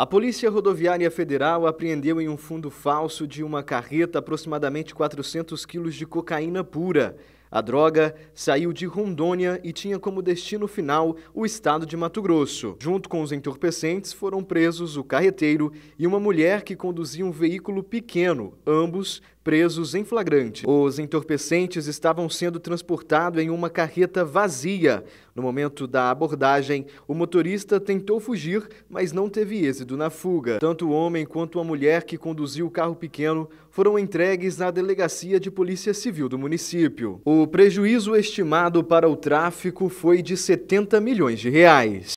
A Polícia Rodoviária Federal apreendeu em um fundo falso de uma carreta aproximadamente 400 quilos de cocaína pura. A droga saiu de Rondônia e tinha como destino final o estado de Mato Grosso. Junto com os entorpecentes foram presos o carreteiro e uma mulher que conduzia um veículo pequeno, ambos presos em flagrante. Os entorpecentes estavam sendo transportados em uma carreta vazia. No momento da abordagem, o motorista tentou fugir, mas não teve êxito na fuga. Tanto o homem quanto a mulher que conduziu o carro pequeno foram entregues na delegacia de Polícia Civil do município. O prejuízo estimado para o tráfico foi de 70 milhões de reais.